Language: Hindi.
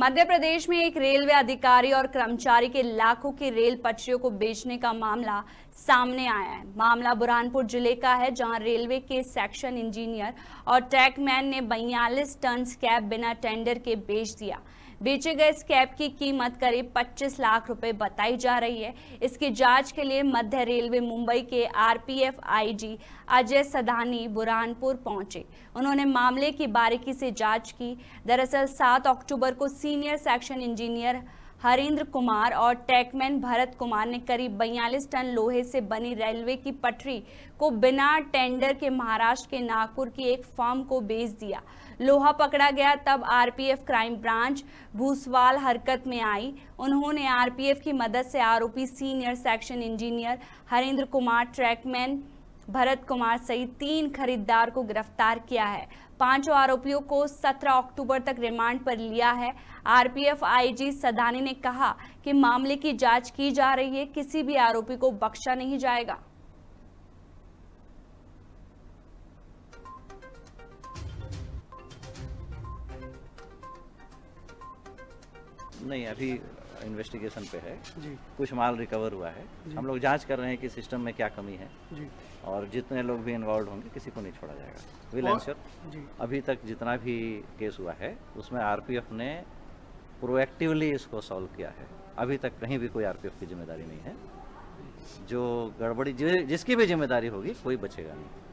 मध्य प्रदेश में एक रेलवे अधिकारी और कर्मचारी के लाखों की रेल पटरियों को बेचने का मामला सामने आया है मामला बुरहानपुर जिले का है जहां रेलवे के सेक्शन इंजीनियर और टैकमैन ने बयालीस टन स्कैप बिना टेंडर के बेच दिया बेचे गए इस कैब की कीमत करीब 25 लाख रुपए बताई जा रही है इसकी जांच के लिए मध्य रेलवे मुंबई के आरपीएफ आईजी अजय सदानी बुरहानपुर पहुंचे उन्होंने मामले की बारीकी से जांच की दरअसल 7 अक्टूबर को senior section engineer Harindra Kumar और टैकमैन भरत कुमार ने करीब बयालीस टन लोहे से बनी रेलवे की पटरी को बिना टेंडर के महाराष्ट्र के नागपुर की एक फॉर्म को बेच दिया लोहा पकड़ा गया तब आरपीएफ क्राइम ब्रांच भूसवाल हरकत में आई उन्होंने आरपीएफ की मदद से आरोपी senior section engineer Harindra Kumar trackman Bharat Kumar सहित तीन खरीदार को गिरफ्तार किया है पांचों आरोपियों को 17 अक्टूबर तक रिमांड पर लिया है आरपीएफ आईजी सदानी ने कहा कि मामले की जांच की जा रही है किसी भी आरोपी को बख्शा नहीं जाएगा नहीं अभी इन्वेस्टिगेशन पे है जी कुछ माल रिकवर हुआ है हम लोग जांच कर रहे हैं कि सिस्टम में क्या कमी है जी और जितने लोग भी इन्वॉल्व होंगे किसी को नहीं छोड़ा जाएगा विल एंसर अभी तक जितना भी केस हुआ है उसमें आर ने प्रोएक्टिवली इसको सॉल्व किया है अभी तक कहीं भी कोई आर की जिम्मेदारी नहीं है जो गड़बड़ी जिसकी भी जिम्मेदारी होगी कोई बचेगा नहीं